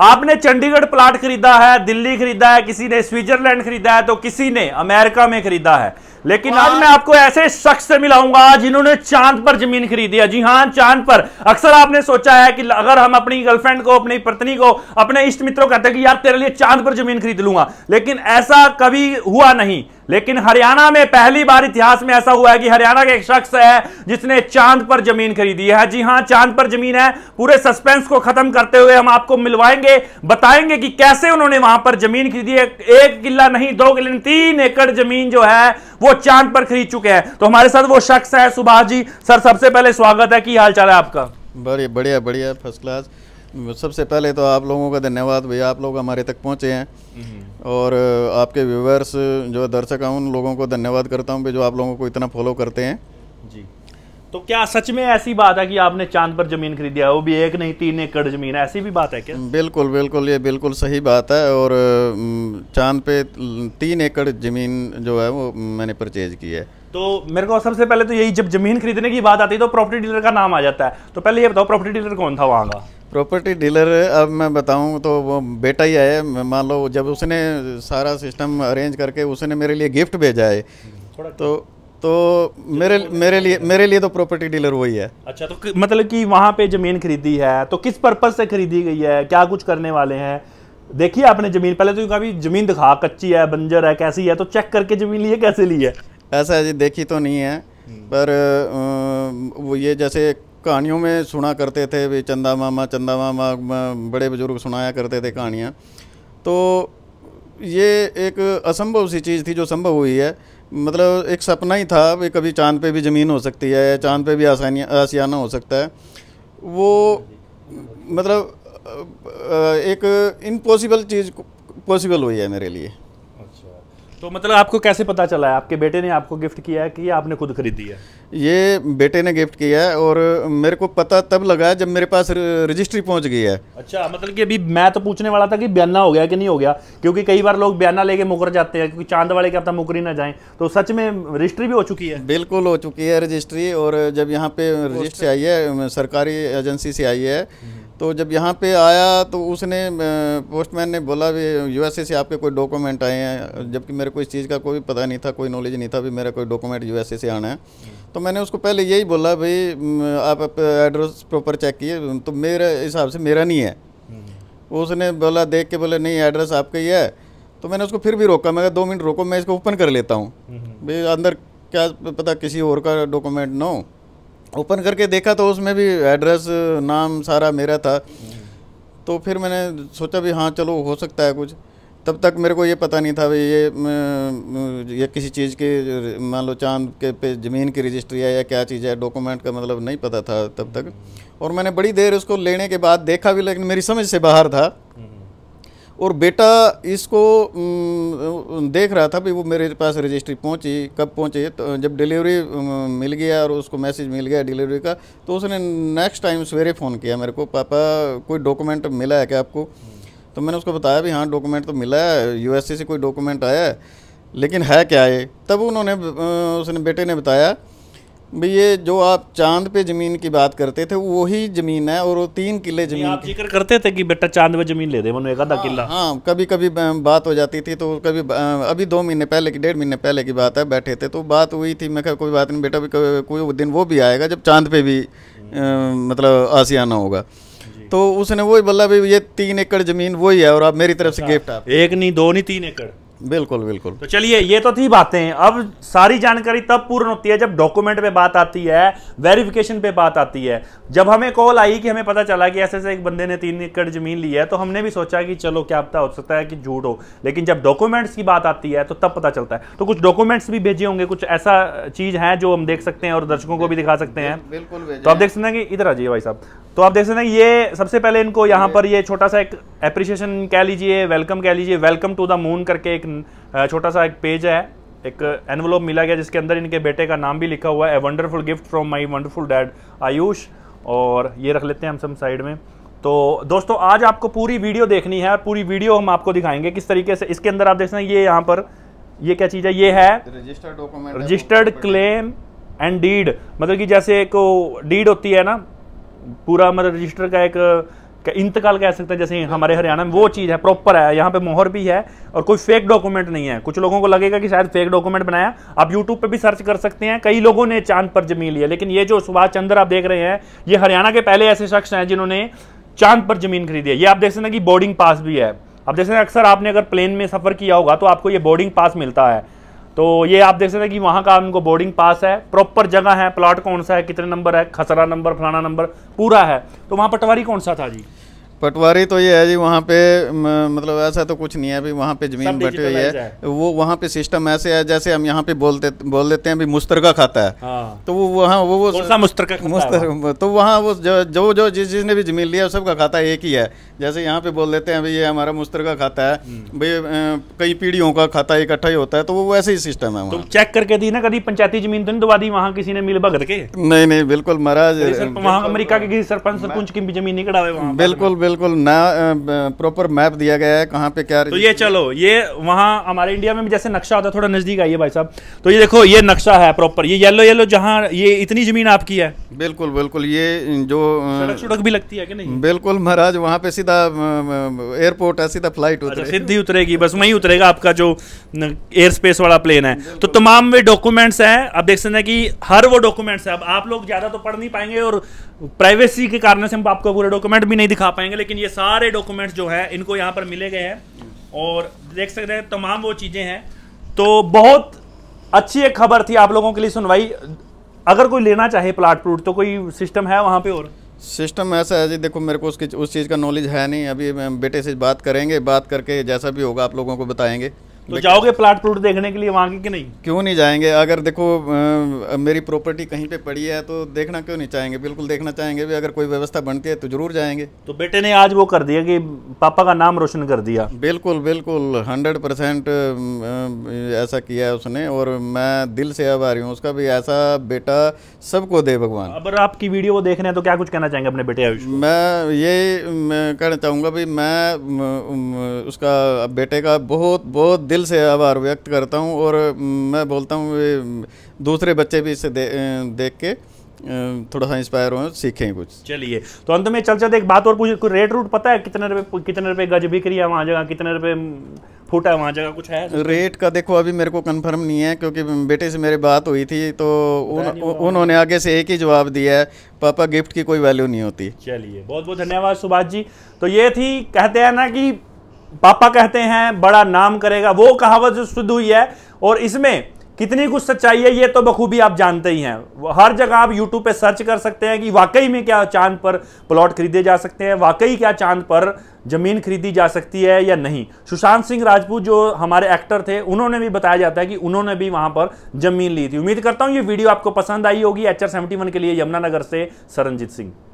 आपने चंडीगढ़ प्लाट खरीदा है दिल्ली खरीदा है किसी ने स्विट्जरलैंड खरीदा है तो किसी ने अमेरिका में खरीदा है लेकिन आज मैं हाँ। आपको ऐसे शख्स से मिलाऊंगा जिन्होंने चांद पर जमीन खरीदी है जी हाँ चांद पर अक्सर आपने सोचा है कि अगर हम अपनी गर्लफ्रेंड को अपनी पत्नी को अपने इष्ट मित्रों कहते हैं कि यार तेरे लिए चांद पर जमीन खरीद लूंगा लेकिन ऐसा कभी हुआ नहीं लेकिन हरियाणा में पहली बार इतिहास में ऐसा हुआ है कि हरियाणा का एक शख्स है जिसने चांद पर जमीन खरीदी है जी हां चांद पर जमीन है पूरे सस्पेंस को खत्म करते हुए हम आपको मिलवाएंगे बताएंगे कि कैसे उन्होंने वहां पर जमीन खरीदी है एक किला नहीं दो किले तीन एकड़ जमीन जो है वो चांद पर खरीद चुके हैं तो हमारे साथ वो शख्स है सुभाष जी सर सबसे पहले स्वागत है की हाल चाल है आपका बढ़िया बढ़िया बढ़िया फर्स्ट क्लास सबसे पहले तो आप लोगों का धन्यवाद भैया आप लोग हमारे तक पहुंचे हैं हम्म। और आपके व्यूवर्स जो दर्शक हैं उन लोगों को धन्यवाद करता हूँ जो आप लोगों को इतना फॉलो करते हैं जी तो क्या सच में ऐसी बात है कि आपने चांद पर जमीन खरीदी है वो भी एक नहीं तीन एकड़ जमीन है ऐसी भी बात है क्या बिल्कुल बिल्कुल ये बिल्कुल सही बात है और चांद पे तीन एकड़ जमीन जो है वो मैंने परचेज की है तो मेरे को सबसे पहले तो यही जब जमीन खरीदने की बात आती है तो प्रॉपर्टी डीलर का नाम आ जाता है तो पहले ये बताओ प्रॉपर्टी डीलर कौन था वहाँ का प्रॉपर्टी डीलर अब मैं बताऊं तो वो बेटा ही है मान लो जब उसने सारा सिस्टम अरेंज करके उसने मेरे लिए गिफ्ट भेजा है तो तो मेरे मेरे लिए मेरे लिए तो प्रॉपर्टी डीलर वही है अच्छा तो मतलब कि वहाँ पे ज़मीन खरीदी है तो किस पर्पज़ से खरीदी गई है क्या कुछ करने वाले हैं देखिए आपने ज़मीन पहले तो कभी ज़मीन दिखा कच्ची है बंजर है कैसी है तो चेक करके ज़मीन लिए कैसे ली है ऐसा जी देखी तो नहीं है हम्म। पर वो ये जैसे कहानियों में सुना करते थे भी चंदा मामा चंदा मामा बड़े बुजुर्ग सुनाया करते थे कहानियाँ तो ये एक असंभव सी चीज़ थी जो संभव हुई है मतलब एक सपना ही था भी कभी चांद पे भी ज़मीन हो सकती है या चांद पे भी आसानिया आसियाना हो सकता है वो मतलब एक इम्पॉसिबल चीज़ पॉसिबल हुई है मेरे लिए तो मतलब आपको कैसे पता चला है आपके बेटे ने आपको गिफ्ट किया है कि आपने खुद खरीदी है ये बेटे ने गिफ्ट किया है और मेरे को पता तब लगा जब मेरे पास रजिस्ट्री पहुंच गई है अच्छा मतलब कि अभी मैं तो पूछने वाला था कि बयाना हो गया कि नहीं हो गया क्योंकि कई बार लोग बयाना लेके मुकर जाते हैं क्योंकि चांद वाले के आप तो मुकरी ना जाए तो सच में रजिस्ट्री भी हो चुकी है बिल्कुल हो चुकी है रजिस्ट्री और जब यहाँ पे रजिस्ट्री आई है सरकारी एजेंसी से आई है हम्म। तो जब यहाँ पे आया तो उसने पोस्टमैन ने बोला भी यूएसए से आपके कोई डॉक्यूमेंट आए हैं जबकि मेरे को इस चीज़ का कोई पता नहीं था कोई नॉलेज नहीं था भी मेरा कोई डॉक्यूमेंट यूएसए से आना है तो मैंने उसको पहले यही बोला भाई आप एड्रेस प्रॉपर चेक किए तो मेरे हिसाब से मेरा नहीं है उसने बोला देख के बोले नहीं एड्रेस आपका ही है तो मैंने उसको फिर भी रोका मैं दो मिनट रोको मैं इसको ओपन कर लेता हूँ हम्म। भाई अंदर क्या पता किसी और का डॉक्यूमेंट ना हो ओपन करके देखा तो उसमें भी एड्रेस नाम सारा मेरा था तो फिर मैंने सोचा भी हाँ चलो हो सकता है कुछ तब तक मेरे को ये पता नहीं था भाई ये ये किसी चीज़ के मान लो चांद के पे ज़मीन की रजिस्ट्री है या क्या चीज़ है डॉक्यूमेंट का मतलब नहीं पता था तब तक और मैंने बड़ी देर उसको लेने के बाद देखा भी लेकिन मेरी समझ से बाहर था और बेटा इसको देख रहा था भी वो मेरे पास रजिस्ट्री पहुंची कब पहुंची तो जब डिलीवरी मिल गया और उसको मैसेज मिल गया डिलीवरी का तो उसने नेक्स्ट टाइम सवेरे फ़ोन किया मेरे को पापा कोई डॉक्यूमेंट मिला है क्या आपको तो मैंने उसको बताया भी हाँ डॉक्यूमेंट तो मिला है यू से कोई डॉक्यूमेंट आया है लेकिन है क्या ये तब उन्होंने उसने बेटे ने बताया भाई ये जो आप चांद पे जमीन की बात करते थे वो ही जमीन है और वो तीन किले जमीन आप जिक्र करते थे कि बेटा चांद पे जमीन ले दे मनु एक आधा हाँ, किला हाँ कभी कभी बात हो जाती थी तो कभी अभी दो महीने पहले की डेढ़ महीने पहले की बात है बैठे थे तो बात हुई थी मैं कोई बात नहीं बेटा भी कोई दिन वो भी आएगा जब चांद पे भी मतलब आसियाना होगा तो उसने वही बोला भाई ये तीन एकड़ जमीन वही है और आप मेरी तरफ से अच्छा, गिफ्ट आप एक नहीं दो नहीं तीन एकड़ बिल्कुल बिल्कुल तो चलिए ये तो थी बातें अब सारी जानकारी तब पूर्ण होती है जब डॉक्यूमेंट पे बात आती है वेरिफिकेशन पे बात आती है जब हमें कॉल आई कि हमें पता चला कि ऐसे ऐसे एक बंदे ने तीन एकड़ जमीन ली है तो हमने भी सोचा कि चलो क्या पता हो सकता है कि झूठ हो लेकिन जब डॉक्यूमेंट्स की बात आती है तो तब पता चलता है तो कुछ डॉक्यूमेंट्स भी भेजे होंगे कुछ ऐसा चीज है जो हम देख सकते हैं और दर्शकों को भी दिखा सकते हैं बिल्कुल तो आप देख सकते हैं कि इधर आ जाइए भाई साहब तो आप देख सकते हैं ये सबसे पहले इनको यहाँ पर ये छोटा सा एक अप्रिशिएशन कह लीजिए वेलकम कह लीजिए वेलकम टू द मून करके एक छोटा सा एक पेज है एक एनवलोप मिला गया जिसके अंदर इनके बेटे का नाम भी लिखा हुआ है a wonderful gift from my wonderful dad Ayush और ये रख लेते हैं हम सब साइड में तो दोस्तों आज आपको पूरी वीडियो देखनी है पूरी वीडियो हम आपको दिखाएंगे किस तरीके से इसके अंदर आप देख सकते हैं ये यहाँ पर ये क्या चीज़ है ये है registered document registered claim and deed मतलब कि जैसे एक डीड होती है ना पूरा मतलब रजिस्टर का एक इंतकाल कह सकते हैं जैसे हमारे हरियाणा में वो चीज़ है प्रॉपर है यहाँ पे मोहर भी है और कोई फेक डॉक्यूमेंट नहीं है कुछ लोगों को लगेगा कि शायद फेक डॉक्यूमेंट बनाया आप यूट्यूब पे भी सर्च कर सकते हैं कई लोगों ने चांद पर जमीन लिया लेकिन ये जो सुभाष चंद्र आप देख रहे हैं ये हरियाणा के पहले ऐसे शख्स हैं जिन्होंने चांद पर जमीन खरीदी है ये आप देख सकते हैं कि बोर्डिंग पास भी है अब जैसे अक्सर आपने अगर प्लेन में सफ़र किया होगा तो आपको ये बोर्डिंग पास मिलता है तो ये आप देख सकते हैं कि वहाँ का उनको बोर्डिंग पास है प्रॉपर जगह है प्लॉट कौन सा है कितने नंबर है खसरा नंबर फलाना नंबर पूरा है तो वहाँ पटवारी कौन सा था जी पटवारी तो ये है जी वहाँ पे मतलब ऐसा तो कुछ नहीं है अभी वहाँ पे ज़मीन बटी हुई है वो वहाँ पे सिस्टम ऐसे है जैसे हम यहाँ पे बोलते बोल देते हैं मुस्तर का खाता है हाँ। तो वो वहाँ वो वो मुस्तर सा तो वहाँ वो जो जो जिस जिसने भी ज़मीन लिया सबका खाता एक ही है जैसे यहाँ पे बोल देते हैं अभी ये हमारा का खाता है हम्म। भाई कई पीढ़ियों का खाता इकट्ठा ही होता है तो वो वैसे ही सिस्टम है चेक करके दी ना कभी पंचायती ज़मीन तो नहीं दबा दी वहाँ किसी ने मिल भगत के नहीं नहीं बिल्कुल महाराज वहाँ अमरीका के किसी सरपंच सरपंच की ज़मीन नहीं कड़ा बिल्कुल बिल्कुल नया प्रॉपर मैप दिया गया है कहाँ पे क्या तो ये चलो ये वहाँ हमारे इंडिया में भी जैसे नक्शा होता है थोड़ा नज़दीक आइए भाई साहब तो ये देखो ये नक्शा है प्रॉपर ये येलो येलो जहाँ ये इतनी ज़मीन आपकी है बिल्कुल बिल्कुल ये जो सड़क भी लगती है कि नहीं बिल्कुल महाराज वहाँ पे सीधा एयरपोर्ट है सीधा फ्लाइट अच्छा, उतरे सीधी उतरेगी बस वही उतरेगा आपका जो एयर स्पेस वाला प्लेन है तो तमाम वे डॉक्यूमेंट्स हैं अब देख सकते हैं कि हर वो डॉक्यूमेंट्स है अब आप लोग ज़्यादा तो पढ़ नहीं पाएंगे और प्राइवेसी के कारण से हम आपको पूरे डॉक्यूमेंट भी नहीं दिखा पाएंगे लेकिन ये सारे डॉक्यूमेंट्स जो है इनको यहाँ पर मिले गए हैं और देख सकते हैं तमाम वो चीज़ें हैं तो बहुत अच्छी एक खबर थी आप लोगों के लिए सुनवाई अगर कोई लेना चाहे प्लाट प्लूट तो कोई सिस्टम है वहाँ पे और सिस्टम ऐसा है जी देखो मेरे को उसकी उस चीज़ का नॉलेज है नहीं अभी बेटे से बात करेंगे बात करके जैसा भी होगा आप लोगों को बताएंगे तो जाओगे प्लाट प्लूट देखने के लिए वहाँ की कि नहीं क्यों नहीं जाएंगे अगर देखो आ, मेरी प्रॉपर्टी कहीं पे पड़ी है तो देखना क्यों नहीं चाहेंगे बिल्कुल देखना चाहेंगे भी अगर कोई व्यवस्था बनती है तो जरूर जाएंगे तो बेटे ने आज वो कर दिया कि पापा का नाम रोशन कर दिया बिल्कुल बिल्कुल हंड्रेड परसेंट ऐसा किया है उसने और मैं दिल से आभारी हूँ उसका भी ऐसा बेटा सबको दे भगवान अगर आपकी वीडियो देख रहे हैं तो क्या कुछ कहना चाहेंगे अपने बेटे मैं ये कहना चाहूँगा भाई मैं उसका बेटे का बहुत बहुत दिल से आभार व्यक्त करता हूँ और मैं बोलता हूँ दूसरे बच्चे भी इसे दे, देख के थोड़ा सा इंस्पायर हो सीखें कुछ चलिए तो अंत में चल चलते एक बात और पूछ रेट रूट पता है कितने रुपए कितने रुपए गज रही है वहाँ जगह कितने रुपए फुट है वहाँ जगह कुछ है रेट का देखो अभी मेरे को कंफर्म नहीं है क्योंकि बेटे से मेरी बात हुई थी तो उन्होंने आगे से एक ही जवाब दिया है पापा गिफ्ट की कोई वैल्यू नहीं होती चलिए बहुत बहुत धन्यवाद सुभाष जी तो ये थी कहते हैं ना कि पापा कहते हैं बड़ा नाम करेगा वो कहावत जो शुद्ध हुई है और इसमें कितनी कुछ सच्चाई है ये तो बखूबी आप जानते ही हैं हर जगह आप यूट्यूब पे सर्च कर सकते हैं कि वाकई में क्या चांद पर प्लॉट खरीदे जा सकते हैं वाकई क्या चांद पर जमीन खरीदी जा सकती है या नहीं सुशांत सिंह राजपूत जो हमारे एक्टर थे उन्होंने भी बताया जाता है कि उन्होंने भी वहां पर जमीन ली थी उम्मीद करता हूं ये वीडियो आपको पसंद आई होगी एच के लिए यमुनानगर से सरनजीत सिंह